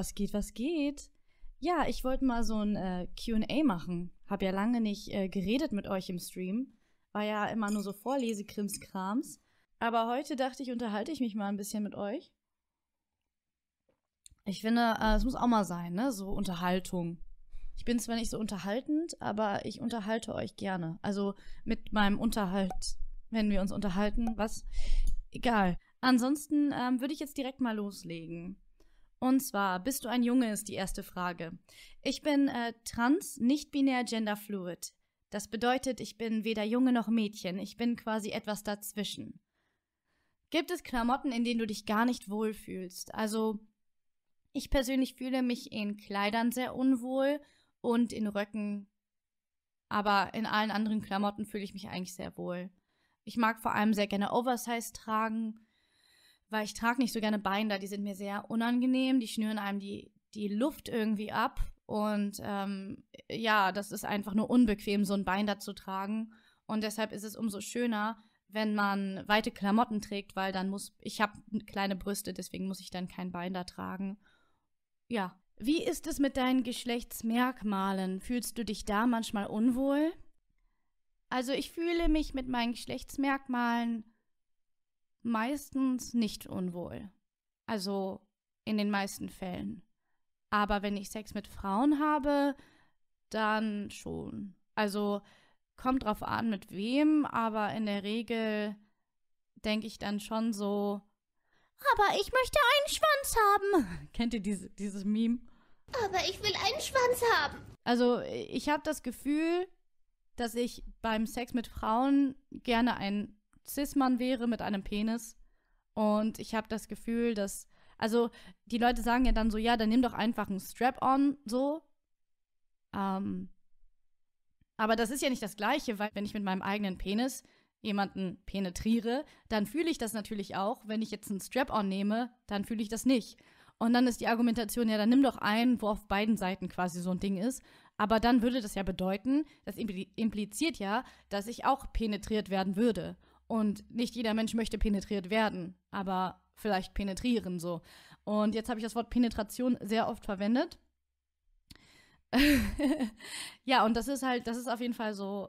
Was geht, was geht? Ja, ich wollte mal so ein äh, QA machen. Hab ja lange nicht äh, geredet mit euch im Stream. War ja immer nur so Vorlesekrimskrams. Aber heute dachte ich, unterhalte ich mich mal ein bisschen mit euch. Ich finde, äh, es muss auch mal sein, ne? So Unterhaltung. Ich bin zwar nicht so unterhaltend, aber ich unterhalte euch gerne. Also mit meinem Unterhalt, wenn wir uns unterhalten, was? Egal. Ansonsten ähm, würde ich jetzt direkt mal loslegen. Und zwar, bist du ein Junge, ist die erste Frage. Ich bin äh, trans, nicht binär, genderfluid. Das bedeutet, ich bin weder Junge noch Mädchen, ich bin quasi etwas dazwischen. Gibt es Klamotten, in denen du dich gar nicht wohlfühlst? Also, ich persönlich fühle mich in Kleidern sehr unwohl und in Röcken, aber in allen anderen Klamotten fühle ich mich eigentlich sehr wohl. Ich mag vor allem sehr gerne Oversize tragen, weil ich trage nicht so gerne Binder, die sind mir sehr unangenehm, die schnüren einem die, die Luft irgendwie ab und ähm, ja, das ist einfach nur unbequem, so ein Binder zu tragen und deshalb ist es umso schöner, wenn man weite Klamotten trägt, weil dann muss, ich habe kleine Brüste, deswegen muss ich dann kein Binder tragen. Ja. Wie ist es mit deinen Geschlechtsmerkmalen? Fühlst du dich da manchmal unwohl? Also ich fühle mich mit meinen Geschlechtsmerkmalen meistens nicht unwohl. Also in den meisten Fällen. Aber wenn ich Sex mit Frauen habe, dann schon. Also kommt drauf an, mit wem, aber in der Regel denke ich dann schon so, aber ich möchte einen Schwanz haben. Kennt ihr diese, dieses Meme? Aber ich will einen Schwanz haben. Also ich habe das Gefühl, dass ich beim Sex mit Frauen gerne einen Cis-Mann wäre mit einem Penis. Und ich habe das Gefühl, dass. Also, die Leute sagen ja dann so: Ja, dann nimm doch einfach einen Strap-on, so. Ähm, aber das ist ja nicht das Gleiche, weil, wenn ich mit meinem eigenen Penis jemanden penetriere, dann fühle ich das natürlich auch. Wenn ich jetzt einen Strap-on nehme, dann fühle ich das nicht. Und dann ist die Argumentation, ja, dann nimm doch einen, wo auf beiden Seiten quasi so ein Ding ist. Aber dann würde das ja bedeuten, das impliziert ja, dass ich auch penetriert werden würde. Und nicht jeder Mensch möchte penetriert werden, aber vielleicht penetrieren so. Und jetzt habe ich das Wort Penetration sehr oft verwendet. ja, und das ist halt, das ist auf jeden Fall so,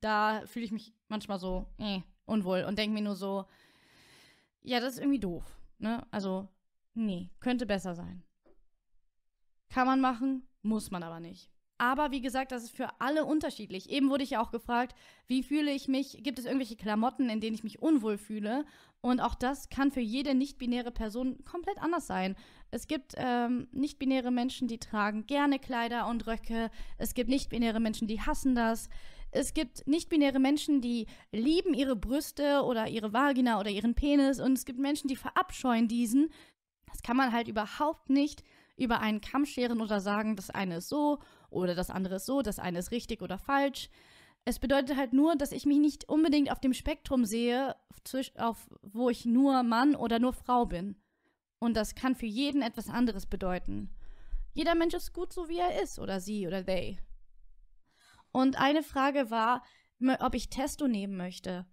da fühle ich mich manchmal so äh, unwohl und denke mir nur so, ja, das ist irgendwie doof. Ne? Also, nee, könnte besser sein. Kann man machen, muss man aber nicht. Aber wie gesagt, das ist für alle unterschiedlich. Eben wurde ich ja auch gefragt, wie fühle ich mich? Gibt es irgendwelche Klamotten, in denen ich mich unwohl fühle? Und auch das kann für jede nicht-binäre Person komplett anders sein. Es gibt ähm, nicht-binäre Menschen, die tragen gerne Kleider und Röcke. Es gibt nicht-binäre Menschen, die hassen das. Es gibt nicht-binäre Menschen, die lieben ihre Brüste oder ihre Vagina oder ihren Penis. Und es gibt Menschen, die verabscheuen diesen. Das kann man halt überhaupt nicht über einen Kamm scheren oder sagen, das eine ist so oder das andere ist so, das eine ist richtig oder falsch. Es bedeutet halt nur, dass ich mich nicht unbedingt auf dem Spektrum sehe, auf, wo ich nur Mann oder nur Frau bin. Und das kann für jeden etwas anderes bedeuten. Jeder Mensch ist gut so, wie er ist, oder sie oder they. Und eine Frage war, ob ich Testo nehmen möchte.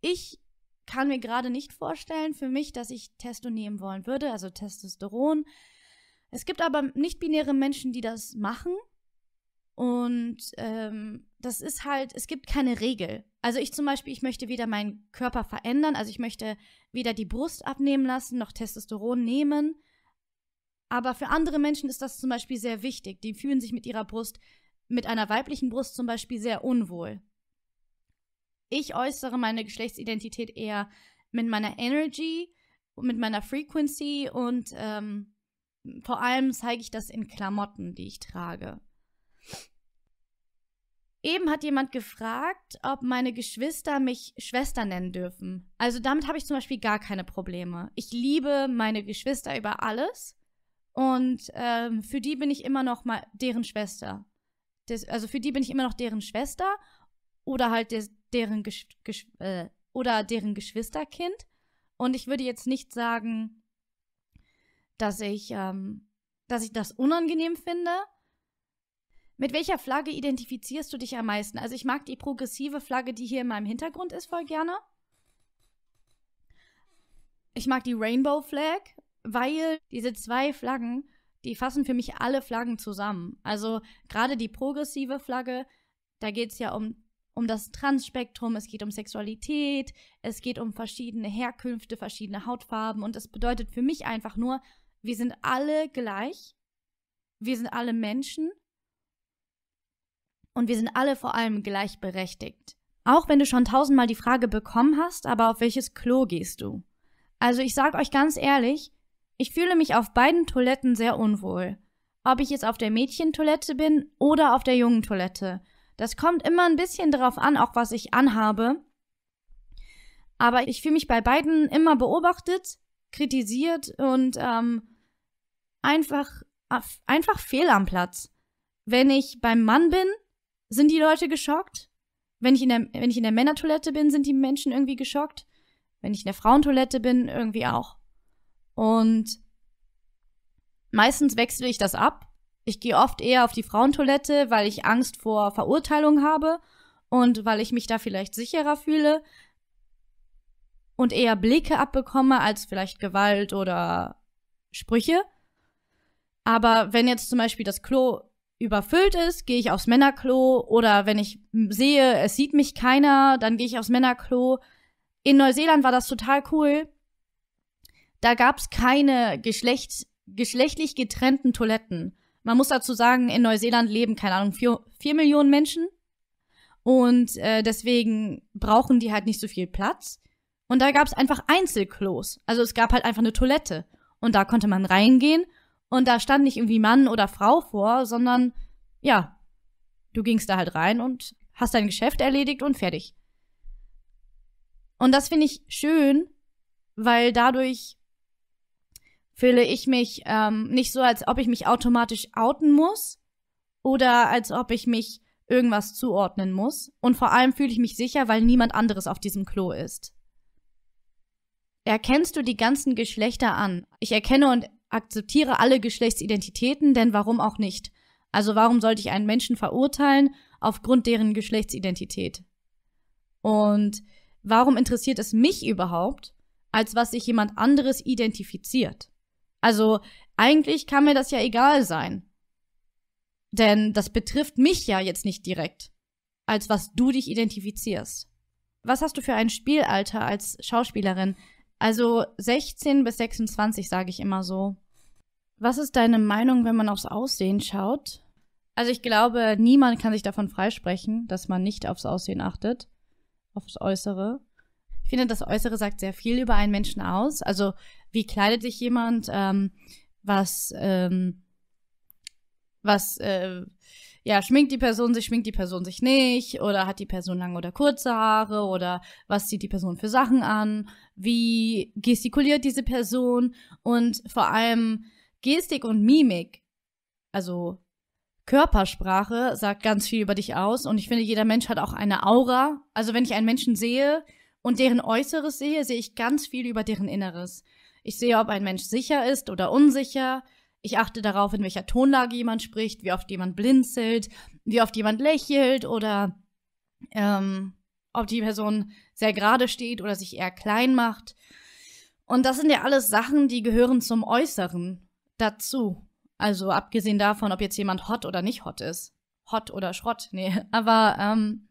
Ich kann mir gerade nicht vorstellen für mich, dass ich Testo nehmen wollen würde, also Testosteron. Es gibt aber nicht-binäre Menschen, die das machen. Und ähm, das ist halt, es gibt keine Regel. Also ich zum Beispiel, ich möchte weder meinen Körper verändern, also ich möchte weder die Brust abnehmen lassen, noch Testosteron nehmen. Aber für andere Menschen ist das zum Beispiel sehr wichtig. Die fühlen sich mit ihrer Brust, mit einer weiblichen Brust zum Beispiel sehr unwohl. Ich äußere meine Geschlechtsidentität eher mit meiner Energy, mit meiner Frequency und ähm, vor allem zeige ich das in Klamotten, die ich trage. Eben hat jemand gefragt, ob meine Geschwister mich Schwester nennen dürfen. Also damit habe ich zum Beispiel gar keine Probleme. Ich liebe meine Geschwister über alles und ähm, für die bin ich immer noch mal deren Schwester. Das, also für die bin ich immer noch deren Schwester oder halt des, deren Gesch, Gesch, äh, oder deren Geschwisterkind. Und ich würde jetzt nicht sagen, dass ich ähm, dass ich das unangenehm finde, mit welcher Flagge identifizierst du dich am meisten? Also ich mag die progressive Flagge, die hier in meinem Hintergrund ist, voll gerne. Ich mag die Rainbow Flag, weil diese zwei Flaggen, die fassen für mich alle Flaggen zusammen. Also gerade die progressive Flagge, da geht es ja um, um das Transspektrum, es geht um Sexualität, es geht um verschiedene Herkünfte, verschiedene Hautfarben und es bedeutet für mich einfach nur, wir sind alle gleich, wir sind alle Menschen und wir sind alle vor allem gleichberechtigt. Auch wenn du schon tausendmal die Frage bekommen hast, aber auf welches Klo gehst du? Also ich sag euch ganz ehrlich, ich fühle mich auf beiden Toiletten sehr unwohl. Ob ich jetzt auf der Mädchentoilette bin oder auf der jungen Toilette. Das kommt immer ein bisschen darauf an, auch was ich anhabe. Aber ich fühle mich bei beiden immer beobachtet, kritisiert und ähm, einfach, einfach fehl am Platz. Wenn ich beim Mann bin, sind die Leute geschockt? Wenn ich, in der, wenn ich in der Männertoilette bin, sind die Menschen irgendwie geschockt. Wenn ich in der Frauentoilette bin, irgendwie auch. Und meistens wechsle ich das ab. Ich gehe oft eher auf die Frauentoilette, weil ich Angst vor Verurteilung habe und weil ich mich da vielleicht sicherer fühle und eher Blicke abbekomme als vielleicht Gewalt oder Sprüche. Aber wenn jetzt zum Beispiel das Klo überfüllt ist, gehe ich aufs Männerklo oder wenn ich sehe, es sieht mich keiner, dann gehe ich aufs Männerklo. In Neuseeland war das total cool. Da gab es keine Geschlecht, geschlechtlich getrennten Toiletten. Man muss dazu sagen, in Neuseeland leben, keine Ahnung, vier, vier Millionen Menschen. Und äh, deswegen brauchen die halt nicht so viel Platz. Und da gab es einfach Einzelklos. Also es gab halt einfach eine Toilette. Und da konnte man reingehen und da stand nicht irgendwie Mann oder Frau vor, sondern ja, du gingst da halt rein und hast dein Geschäft erledigt und fertig. Und das finde ich schön, weil dadurch fühle ich mich ähm, nicht so, als ob ich mich automatisch outen muss oder als ob ich mich irgendwas zuordnen muss. Und vor allem fühle ich mich sicher, weil niemand anderes auf diesem Klo ist. Erkennst du die ganzen Geschlechter an? Ich erkenne und akzeptiere alle Geschlechtsidentitäten, denn warum auch nicht? Also warum sollte ich einen Menschen verurteilen aufgrund deren Geschlechtsidentität? Und warum interessiert es mich überhaupt, als was sich jemand anderes identifiziert? Also eigentlich kann mir das ja egal sein. Denn das betrifft mich ja jetzt nicht direkt, als was du dich identifizierst. Was hast du für ein Spielalter als Schauspielerin? Also 16 bis 26 sage ich immer so. Was ist deine Meinung, wenn man aufs Aussehen schaut? Also ich glaube, niemand kann sich davon freisprechen, dass man nicht aufs Aussehen achtet, aufs Äußere. Ich finde, das Äußere sagt sehr viel über einen Menschen aus. Also wie kleidet sich jemand, ähm, was, ähm, was, äh, ja, schminkt die Person sich, schminkt die Person sich nicht, oder hat die Person lange oder kurze Haare, oder was zieht die Person für Sachen an, wie gestikuliert diese Person und vor allem, Gestik und Mimik, also Körpersprache, sagt ganz viel über dich aus. Und ich finde, jeder Mensch hat auch eine Aura. Also wenn ich einen Menschen sehe und deren Äußeres sehe, sehe ich ganz viel über deren Inneres. Ich sehe, ob ein Mensch sicher ist oder unsicher. Ich achte darauf, in welcher Tonlage jemand spricht, wie oft jemand blinzelt, wie oft jemand lächelt oder ähm, ob die Person sehr gerade steht oder sich eher klein macht. Und das sind ja alles Sachen, die gehören zum Äußeren dazu. Also abgesehen davon, ob jetzt jemand hot oder nicht hot ist. Hot oder Schrott, nee. Aber ähm,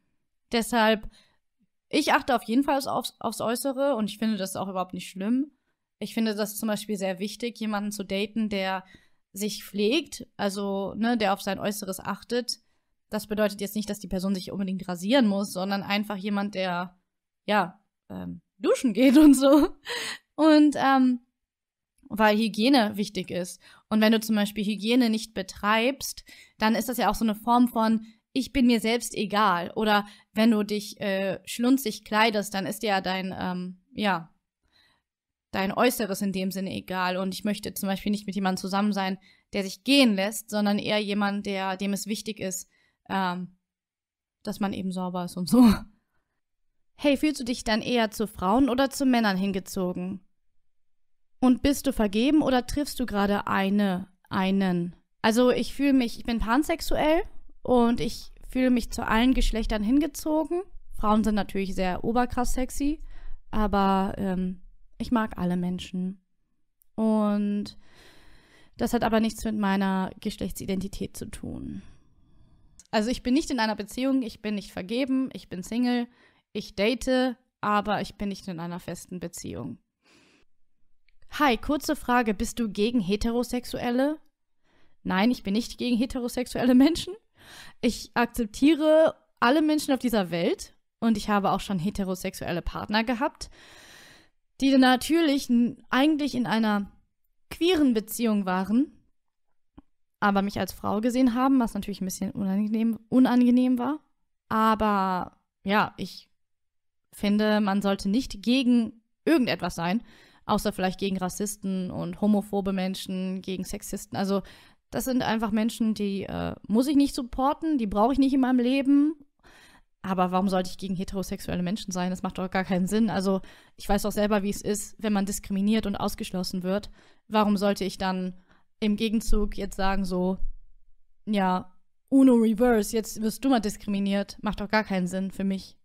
deshalb, ich achte auf jeden Fall aufs, aufs Äußere und ich finde das auch überhaupt nicht schlimm. Ich finde das zum Beispiel sehr wichtig, jemanden zu daten, der sich pflegt, also ne, der auf sein Äußeres achtet. Das bedeutet jetzt nicht, dass die Person sich unbedingt rasieren muss, sondern einfach jemand, der ja ähm, duschen geht und so. Und ähm, weil Hygiene wichtig ist. Und wenn du zum Beispiel Hygiene nicht betreibst, dann ist das ja auch so eine Form von, ich bin mir selbst egal. Oder wenn du dich äh, schlunzig kleidest, dann ist dir ja dein, ähm, ja, dein Äußeres in dem Sinne egal. Und ich möchte zum Beispiel nicht mit jemandem zusammen sein, der sich gehen lässt, sondern eher jemand, der, dem es wichtig ist, ähm, dass man eben sauber ist und so. Hey, fühlst du dich dann eher zu Frauen oder zu Männern hingezogen? Und bist du vergeben oder triffst du gerade eine, einen? Also ich fühle mich, ich bin pansexuell und ich fühle mich zu allen Geschlechtern hingezogen. Frauen sind natürlich sehr oberkrass sexy, aber ähm, ich mag alle Menschen. Und das hat aber nichts mit meiner Geschlechtsidentität zu tun. Also ich bin nicht in einer Beziehung, ich bin nicht vergeben, ich bin Single, ich date, aber ich bin nicht in einer festen Beziehung. Hi, kurze Frage. Bist du gegen Heterosexuelle? Nein, ich bin nicht gegen heterosexuelle Menschen. Ich akzeptiere alle Menschen auf dieser Welt und ich habe auch schon heterosexuelle Partner gehabt, die natürlich eigentlich in einer queeren Beziehung waren, aber mich als Frau gesehen haben, was natürlich ein bisschen unangenehm, unangenehm war. Aber ja, ich finde, man sollte nicht gegen irgendetwas sein außer vielleicht gegen Rassisten und homophobe Menschen, gegen Sexisten. Also das sind einfach Menschen, die äh, muss ich nicht supporten, die brauche ich nicht in meinem Leben. Aber warum sollte ich gegen heterosexuelle Menschen sein? Das macht doch gar keinen Sinn. Also ich weiß auch selber, wie es ist, wenn man diskriminiert und ausgeschlossen wird. Warum sollte ich dann im Gegenzug jetzt sagen so, ja, Uno Reverse, jetzt wirst du mal diskriminiert. Macht doch gar keinen Sinn für mich.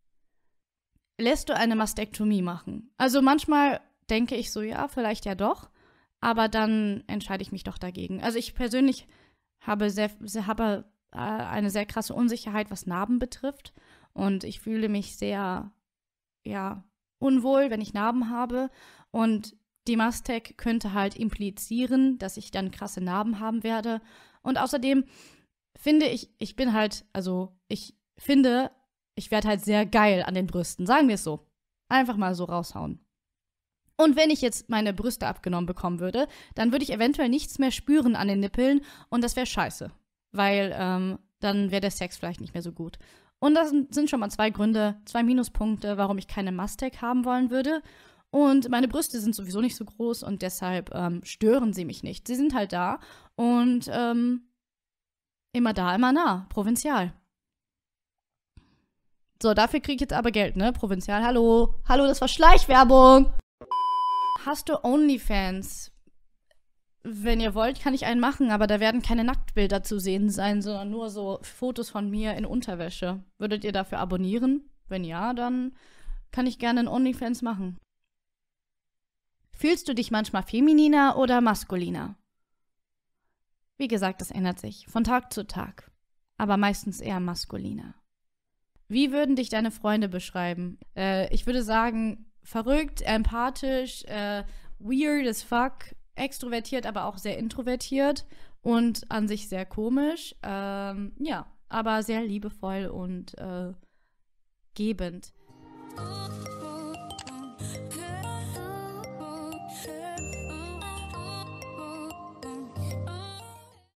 Lässt du eine Mastektomie machen? Also manchmal denke ich so, ja, vielleicht ja doch. Aber dann entscheide ich mich doch dagegen. Also ich persönlich habe, sehr, habe äh, eine sehr krasse Unsicherheit, was Narben betrifft. Und ich fühle mich sehr, ja, unwohl, wenn ich Narben habe. Und die Mastec könnte halt implizieren, dass ich dann krasse Narben haben werde. Und außerdem finde ich, ich bin halt, also ich finde, ich werde halt sehr geil an den Brüsten. Sagen wir es so. Einfach mal so raushauen. Und wenn ich jetzt meine Brüste abgenommen bekommen würde, dann würde ich eventuell nichts mehr spüren an den Nippeln und das wäre scheiße, weil ähm, dann wäre der Sex vielleicht nicht mehr so gut. Und das sind schon mal zwei Gründe, zwei Minuspunkte, warum ich keine Mustang haben wollen würde. Und meine Brüste sind sowieso nicht so groß und deshalb ähm, stören sie mich nicht. Sie sind halt da und ähm, immer da, immer nah, provinzial. So, dafür kriege ich jetzt aber Geld, ne? Provinzial, hallo. Hallo, das war Schleichwerbung hast du OnlyFans? Wenn ihr wollt, kann ich einen machen, aber da werden keine Nacktbilder zu sehen sein, sondern nur so Fotos von mir in Unterwäsche. Würdet ihr dafür abonnieren? Wenn ja, dann kann ich gerne einen OnlyFans machen. Fühlst du dich manchmal femininer oder maskuliner? Wie gesagt, das ändert sich von Tag zu Tag, aber meistens eher maskuliner. Wie würden dich deine Freunde beschreiben? Äh, ich würde sagen, verrückt, empathisch, äh, weird as fuck, extrovertiert, aber auch sehr introvertiert und an sich sehr komisch. Ähm, ja, aber sehr liebevoll und äh, gebend.